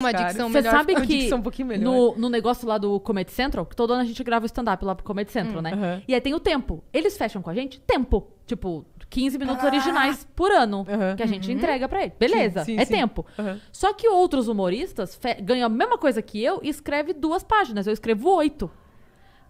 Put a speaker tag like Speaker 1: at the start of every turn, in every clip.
Speaker 1: uma dicção melhor. Você sabe que um pouquinho melhor. No,
Speaker 2: no negócio lá do Comedy Central, que todo ano a gente grava o stand-up lá pro Comedy Central, hum, né? Uh -huh. E aí tem o tempo. Eles fecham com a gente tempo. Tipo, 15 minutos ah! originais por ano uh -huh. que a gente uh uhum. -huh. entrega pra ele. Beleza, sim, sim, é sim. tempo. Só que outros humoristas ganham a mesma coisa que eu e escreve duas páginas. Eu escrevo oito.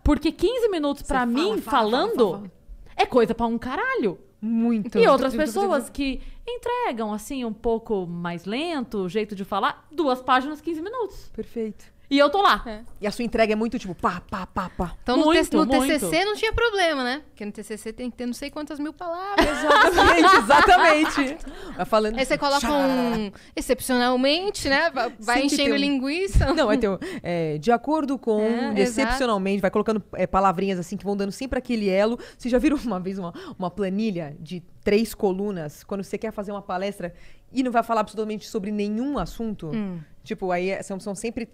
Speaker 2: Porque 15 minutos para mim fala, falando fala, fala, é coisa para um caralho.
Speaker 1: Muito. E outras pessoas
Speaker 2: que entregam, assim, um pouco mais lento, o jeito de falar, duas páginas, 15 minutos. Perfeito. E eu tô lá. É. E a sua entrega é muito tipo pá, pá, pá, pá. Então muito, no, muito. TCC
Speaker 1: não tinha problema, né? Porque no TCC tem que ter não sei quantas mil palavras. exatamente, exatamente. Vai falando. Aí você assim, coloca Tchá. um excepcionalmente, né? Vai Sempre enchendo um... linguiça. Não, é teu. É, de acordo com, é, excepcionalmente. Vai colocando é, palavrinhas assim que vão dando sempre aquele elo. Você já viram uma vez uma, uma planilha de três colunas quando você quer fazer uma palestra e não vai falar absolutamente sobre nenhum assunto? Hum. Tipo, aí é, são, são sempre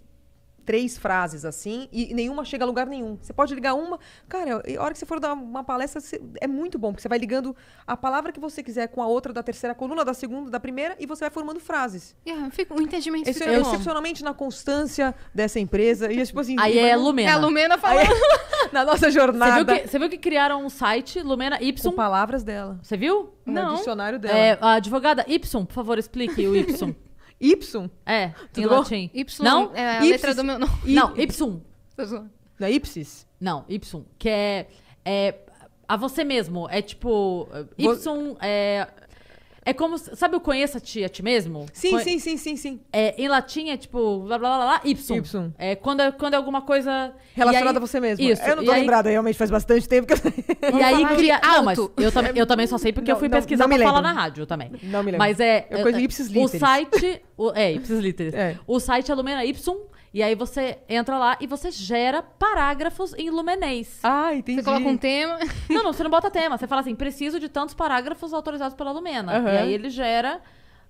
Speaker 1: três frases assim e nenhuma chega a lugar nenhum. Você pode ligar uma. Cara, a hora que você for dar uma palestra, você, é muito bom, porque você vai ligando a palavra que você quiser com a outra da terceira coluna, da segunda, da primeira, e você vai formando frases. Yeah, é, fica, o entendimento Esse, fica eu, é Excepcionalmente na constância dessa empresa. E é tipo assim. Aí é Lumena. É a Lumena é falando. É, na nossa jornada. Você viu, que, você
Speaker 2: viu, que, criaram um site, Lumena Y. Com palavras dela. Você viu? Não. No dicionário dela. É, a advogada Y, por favor, explique o Y. Y? É, em latim. Y é não? é a Ipsis. letra do meu nome. Não, Y. Tô Não é Ipsis? Não, Y. Que é, é a você mesmo. É tipo. Ipsum é é como. Sabe o conheça a ti, a ti mesmo? Sim, sim, sim, sim, sim. É, em latim é tipo. Blá, blá, blá, y. y. É quando é, quando é alguma coisa. Relacionada aí... a você mesmo. Isso. Eu não tô e lembrada, aí... realmente faz bastante tempo que eu. E aí cria. ah, mas eu, tam... eu também só sei porque não, eu fui pesquisar não pra falar na rádio também. Não me lembro. Mas é. Eu é, Ipsis Literis. O site. O, é, Ipsis Literis. É. O site Alumena é Ipsum e aí você entra lá e você gera parágrafos em lumenês. Ah, entendi. Você coloca um tema. Não, não, você não bota tema. Você fala assim, preciso de tantos parágrafos autorizados pela Lumena. Uhum. E aí ele gera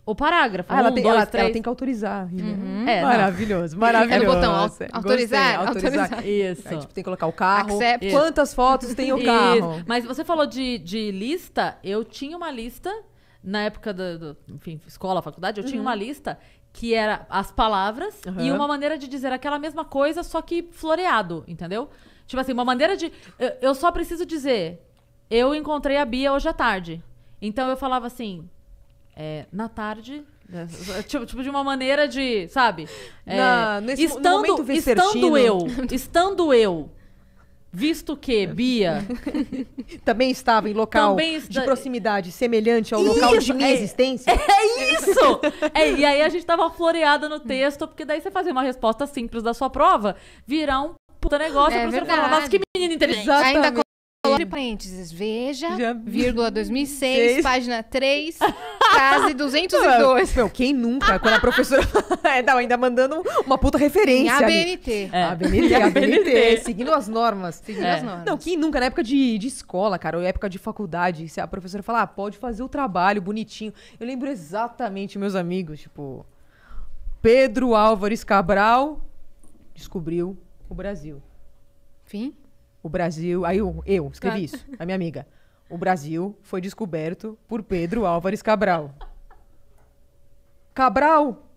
Speaker 2: o parágrafo. Ah, um, ela, tem, dois, ela, ela, tem
Speaker 1: que autorizar. Uhum. É, é, maravilhoso, maravilhoso. É o botão autorizar, gostei, autorizar, autorizar. Isso. Aí, é, tipo, tem que colocar o carro. Accept. Quantas fotos tem o carro? Isso.
Speaker 2: Mas você falou de, de lista. Eu tinha uma lista na época da, enfim, escola, faculdade, eu uhum. tinha uma lista que era as palavras uhum. e uma maneira de dizer aquela mesma coisa, só que floreado, entendeu? Tipo assim, uma maneira de. Eu só preciso dizer, eu encontrei a Bia hoje à tarde. Então eu falava assim, é, na tarde. Né? Tipo, tipo, de uma maneira de, sabe?
Speaker 1: É, na, nesse, estando, estando eu,
Speaker 2: estando eu Visto
Speaker 1: que Bia também estava em local também está... de
Speaker 2: proximidade
Speaker 1: semelhante ao isso, local de minha é,
Speaker 2: existência. É isso! é, e aí a gente estava floreada no texto, porque daí você fazia uma resposta simples da sua prova, virar um puta negócio é, pra você falar, mas que menina inteligente. Ainda
Speaker 1: Abre parênteses, veja, Já... vírgula 2006, Seis. página 3, case 202. Meu, quem nunca, quando a professora... é, não, ainda mandando uma puta referência em
Speaker 2: ABNT. É. ABNT, ABNT,
Speaker 1: seguindo as normas. Seguindo é. as normas. Não, quem nunca, na época de, de escola, cara, ou época de faculdade, se a professora falar, ah, pode fazer o trabalho bonitinho. Eu lembro exatamente meus amigos, tipo... Pedro Álvares Cabral descobriu o Brasil. Fim? O Brasil. Aí eu, eu escrevi tá. isso, a minha amiga. O Brasil foi descoberto por Pedro Álvares Cabral. Cabral,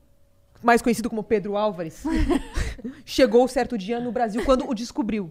Speaker 1: mais conhecido como Pedro Álvares, chegou certo dia no Brasil quando o descobriu.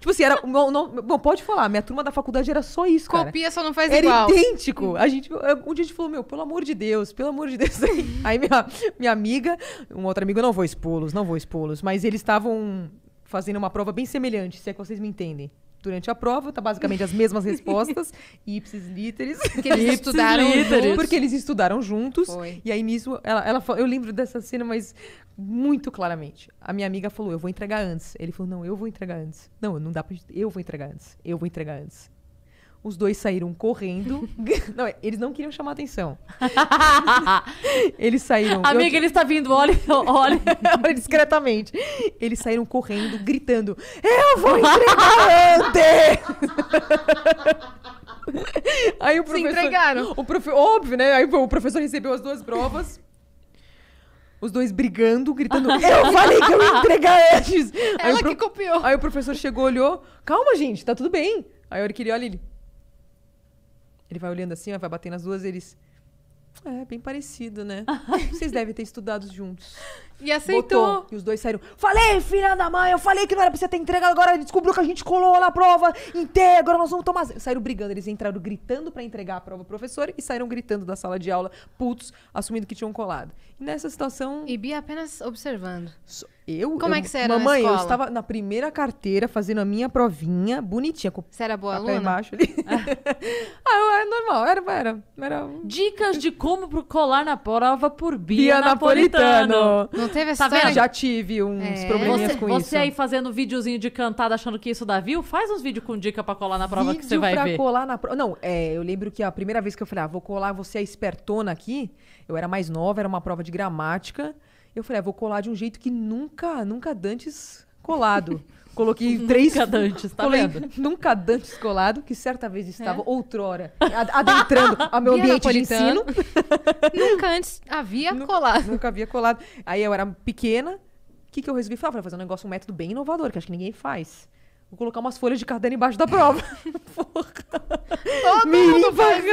Speaker 1: Tipo assim, era. Não, não, bom, pode falar, minha turma da faculdade era só isso, Copia, cara. Copia, só não faz era igual. Era idêntico. A gente, um dia a gente falou, meu, pelo amor de Deus, pelo amor de Deus. Aí minha, minha amiga, um outro amigo, não vou expô-los, não vou expô-los, mas eles estavam fazendo uma prova bem semelhante, se é que vocês me entendem. Durante a prova, tá basicamente as mesmas respostas, ipsis literis. Porque eles estudaram juntos. Porque eles estudaram juntos. Foi. E aí nisso, ela, ela, eu lembro dessa cena, mas muito claramente. A minha amiga falou, eu vou entregar antes. Ele falou, não, eu vou entregar antes. Não, não dá pra. Eu vou entregar antes. Eu vou entregar antes. Os dois saíram correndo. não, é, eles não queriam chamar atenção. eles saíram. Amiga, eu... ele está vindo, olha, olha. olha discretamente. Eles saíram correndo, gritando: Eu vou entregar antes! Aí o professor. Se entregaram. O prof... Óbvio, né? Aí o professor recebeu as duas provas. Os dois brigando, gritando: Eu falei que eu ia entregar antes! Ela aí, que pro... copiou. Aí o professor chegou, olhou: Calma, gente, tá tudo bem. Aí a hora que ele olha, ele. Ele vai olhando assim, ó, vai bater nas duas, eles. É, bem parecido, né? Vocês devem ter estudado juntos. E aceitou. Botou, e os dois saíram. Falei, filha da mãe, eu falei que não era pra você ter entrega agora. Ele descobriu que a gente colou na prova inteira, agora nós vamos tomar. Saíram brigando, eles entraram gritando para entregar a prova pro professor e saíram gritando da sala de aula, putos, assumindo que tinham colado. E nessa situação. E Bia apenas observando. So eu, Como eu, é que você era Mamãe, eu estava na primeira carteira fazendo a minha provinha, bonitinha. Com você era boa papel aluna? embaixo ali. Ah.
Speaker 2: ah, normal, era, era, era... Dicas de como colar na prova por Bia, Bia Napolitano. Napolitano. Não teve tá essa tá Já
Speaker 1: tive uns é. probleminhas você, com você isso. Você aí
Speaker 2: fazendo videozinho de cantada achando que isso dá viu faz uns vídeos com dica pra colar na prova Vídeo que você vai pra ver. colar
Speaker 1: na prova. Não, é, eu lembro que a primeira vez que eu falei, ah, vou colar, você é espertona aqui. Eu era mais nova, era uma prova de gramática. Eu falei, ah, vou colar de um jeito que nunca, nunca dantes colado. Coloquei três. Nunca dantes, tá colei, vendo? Nunca dantes colado, que certa vez estava é. outrora adentrando ao meu Via ambiente de ensino. nunca antes havia nunca, colado. Nunca havia colado. Aí eu era pequena. O que, que eu resolvi falar? Falei, ah, fazer um negócio, um método bem inovador, que acho que ninguém faz. Vou colocar umas folhas de caderno embaixo da prova. Porra. Todo Mini mundo faz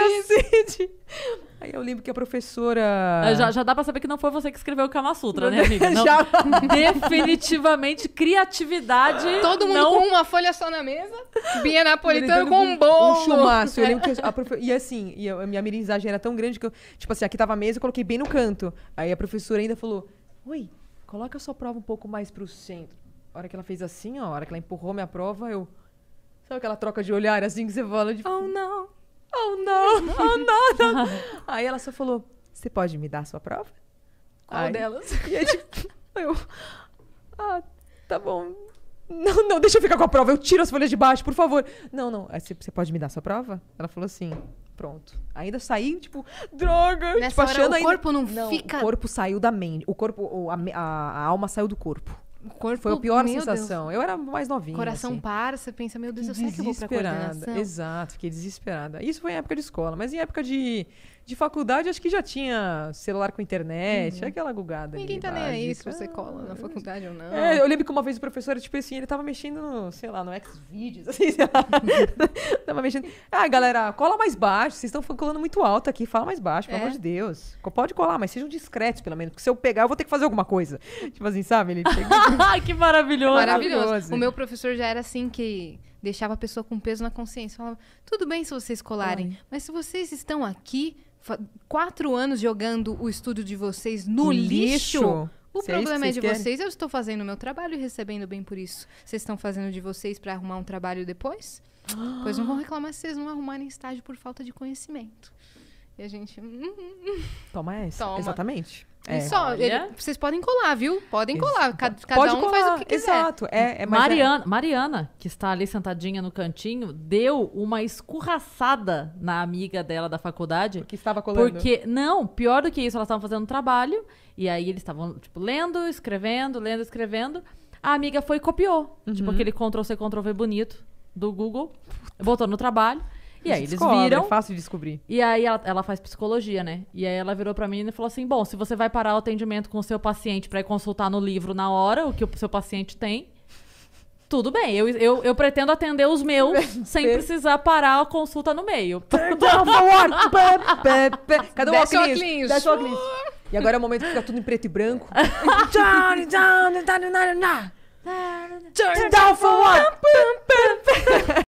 Speaker 1: Aí eu lembro que a professora. Ah, já, já
Speaker 2: dá pra saber que não foi você que escreveu o Kama Sutra, né, amiga? Não, já... Definitivamente, criatividade. Todo mundo não... com uma folha só na mesa. Bia Napolitano com um bolo. Um chumaço. Eu lembro que
Speaker 1: a profe... E assim, e a minha mirinzagem era tão grande que eu, tipo assim, aqui tava a mesa, eu coloquei bem no canto. Aí a professora ainda falou: Oi, coloca a sua prova um pouco mais pro centro. A hora que ela fez assim, ó, a hora que ela empurrou minha prova, eu. Sabe aquela troca de olhar assim que você fala de. Tipo, oh, não! Oh, não! Oh, não! não. Aí ela só falou: Você pode me dar a sua prova?
Speaker 2: Qual delas? E aí,
Speaker 1: tipo, eu. Ah, tá bom. Não, não, deixa eu ficar com a prova. Eu tiro as folhas de baixo, por favor. Não, não. É, você pode me dar a sua prova? Ela falou assim. Pronto. Ainda saí, tipo, droga. Nessa tipo, achando hora, o corpo ainda... não, não, fica... O corpo saiu da mente. O corpo, a, a, a alma saiu do corpo. O corpo, Foi a pior sensação. Deus. Eu era mais novinha. Coração assim. para, você pensa, meu Deus, eu sei que eu vou pra coordenação. Exato, fiquei desesperada. Isso foi em época de escola, mas em época de, de faculdade, acho que já tinha celular com internet, uhum. aquela gugada. Ninguém ali, tá nem aí se você cola na faculdade ou não. É, eu lembro que uma vez o professor, tipo assim, ele tava mexendo, no, sei lá, no Xvideos, assim, sei lá. tava mexendo. Ah, galera, cola mais baixo, vocês estão colando muito alto aqui, fala mais baixo, pelo é. amor de Deus. Pode colar, mas sejam discretos, pelo menos, porque se eu pegar, eu vou ter que fazer alguma coisa. Tipo assim, sabe? Ele Ai, que maravilhoso. Maravilhoso. O meu professor já era assim que deixava a pessoa com peso na consciência. Falava, tudo bem se vocês colarem, Ai. mas se vocês estão aqui, quatro anos jogando o estúdio de vocês no, lixo. lixo. O Sei problema é de querem. vocês. Eu estou fazendo o meu trabalho e recebendo bem por isso. Vocês estão fazendo de vocês para arrumar um trabalho depois? Ah. Pois não vão reclamar se vocês não arrumarem estágio por falta de conhecimento. E a gente. Hum, hum, hum.
Speaker 2: Toma essa. Toma. Exatamente. É. Só, ele,
Speaker 1: vocês podem colar, viu? Podem colar. Cada, cada Pode um colar. faz o que quiser. Exato. É, é, é, Mariana,
Speaker 2: Mariana, que está ali sentadinha no cantinho, deu uma escurraçada na amiga dela da faculdade. Que estava colando. Porque, não, pior do que isso, elas estavam fazendo um trabalho. E aí eles estavam, tipo, lendo, escrevendo, lendo, escrevendo. A amiga foi e copiou. Tipo, uhum. Tipo, aquele Ctrl-C, Ctrl-V bonito do Google. Botou no trabalho. E aí eles Descobre, é viram. É fácil de descobrir. E aí ela, ela, faz psicologia, né? E aí ela virou para mim e falou assim: bom, se você vai parar o atendimento com o seu paciente para ir consultar no livro na hora o que o seu paciente tem, tudo bem. Eu, eu, eu pretendo atender os meus sem precisar parar a consulta no meio. Cadê o óculos? Desce o
Speaker 1: óculos. E agora é o momento que fica tudo em preto e branco.
Speaker 2: Turn down for what?